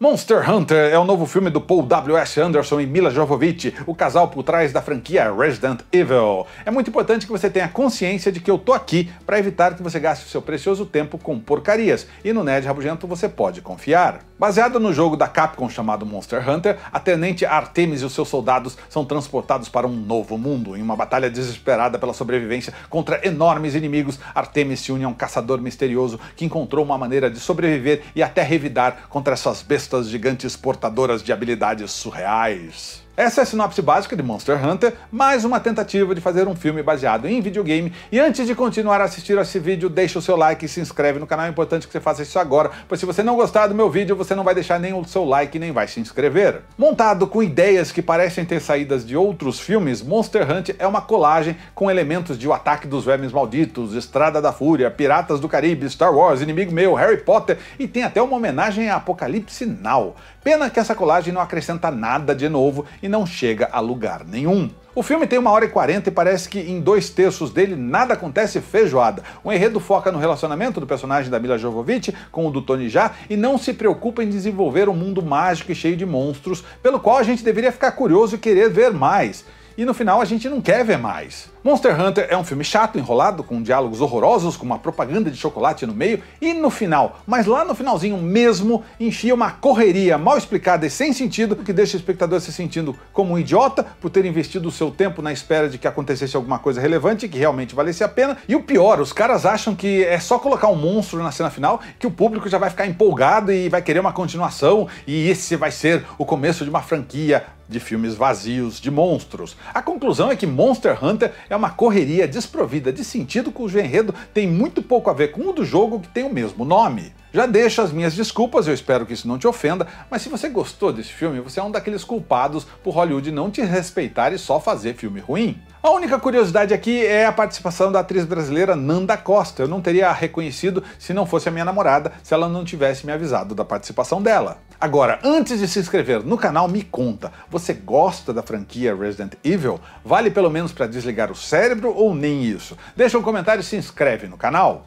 Monster Hunter é o novo filme do Paul W.S. Anderson e Mila Jovovich, o casal por trás da franquia Resident Evil. É muito importante que você tenha consciência de que eu tô aqui para evitar que você gaste seu precioso tempo com porcarias, e no Ned Rabugento você pode confiar. Baseado no jogo da Capcom chamado Monster Hunter, a tenente Artemis e os seus soldados são transportados para um novo mundo. Em uma batalha desesperada pela sobrevivência contra enormes inimigos, Artemis se une a um caçador misterioso que encontrou uma maneira de sobreviver e até revidar contra essas bestas artistas gigantes portadoras de habilidades surreais. Essa é a sinopse básica de Monster Hunter, mais uma tentativa de fazer um filme baseado em videogame. E antes de continuar a assistir a esse vídeo, deixa o seu like e se inscreve no canal. É importante que você faça isso agora, pois se você não gostar do meu vídeo, você não vai deixar nem o seu like nem vai se inscrever. Montado com ideias que parecem ter saídas de outros filmes, Monster Hunter é uma colagem com elementos de O Ataque dos Vermes Malditos, Estrada da Fúria, Piratas do Caribe, Star Wars, Inimigo Meu, Harry Potter e tem até uma homenagem a Apocalipse Now. Pena que essa colagem não acrescenta nada de novo e e não chega a lugar nenhum. O filme tem uma hora e quarenta e parece que em dois terços dele nada acontece feijoada. O enredo foca no relacionamento do personagem da Mila Jovovich com o do Tony Já e não se preocupa em desenvolver um mundo mágico e cheio de monstros, pelo qual a gente deveria ficar curioso e querer ver mais e no final a gente não quer ver mais. Monster Hunter é um filme chato, enrolado, com diálogos horrorosos, com uma propaganda de chocolate no meio e no final, mas lá no finalzinho mesmo, enfia uma correria mal explicada e sem sentido que deixa o espectador se sentindo como um idiota por ter investido o seu tempo na espera de que acontecesse alguma coisa relevante que realmente valesse a pena. E o pior, os caras acham que é só colocar um monstro na cena final que o público já vai ficar empolgado e vai querer uma continuação e esse vai ser o começo de uma franquia de filmes vazios de monstros. A conclusão é que Monster Hunter é uma correria desprovida de sentido cujo enredo tem muito pouco a ver com o do jogo que tem o mesmo nome. Já deixo as minhas desculpas, eu espero que isso não te ofenda, mas se você gostou desse filme, você é um daqueles culpados por Hollywood não te respeitar e só fazer filme ruim. A única curiosidade aqui é a participação da atriz brasileira Nanda Costa. Eu não teria reconhecido se não fosse a minha namorada, se ela não tivesse me avisado da participação dela. Agora, antes de se inscrever no canal, me conta, você gosta da franquia Resident Evil? Vale pelo menos para desligar o cérebro ou nem isso? Deixa um comentário e se inscreve no canal.